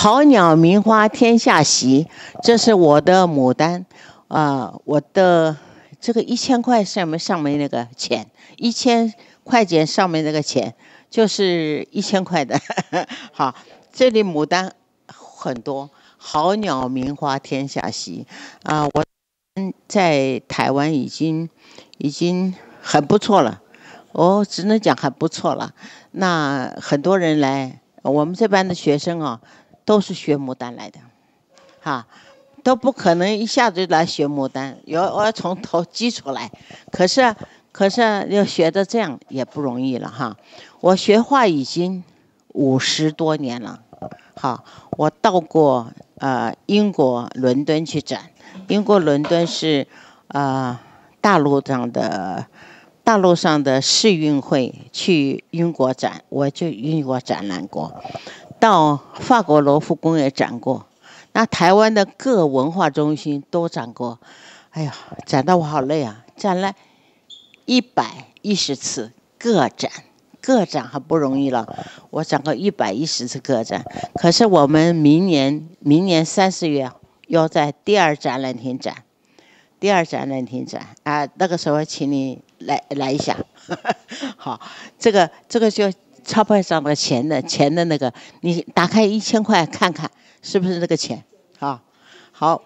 好鸟名花天下席，这是我的牡丹，啊，我的这个一千块上面上面那个钱，一千块钱上面那个钱就是一千块的。好，这里牡丹很多，好鸟名花天下席。啊，我在台湾已经已经很不错了，哦，只能讲很不错了。那很多人来，我们这班的学生啊。都是学牡丹来的，哈，都不可能一下子就来学牡丹，要我要从头基础来。可是，可是要学的这样也不容易了哈。我学画已经五十多年了，好，我到过呃英国伦敦去展，英国伦敦是呃大陆上的大陆上的世运会去英国展，我就英国展览过。到法国罗浮宫也展过，那台湾的各文化中心都展过，哎呀，展到我好累啊！展了一百一十次个展，个展还不容易了，我展过一百一十次个展。可是我们明年明年三四月要在第二展览厅展，第二展览厅展啊，那个时候请你来来一下，好，这个这个就。钞票上的钱的，钱的那个，你打开一千块看看，是不是那个钱？啊，好。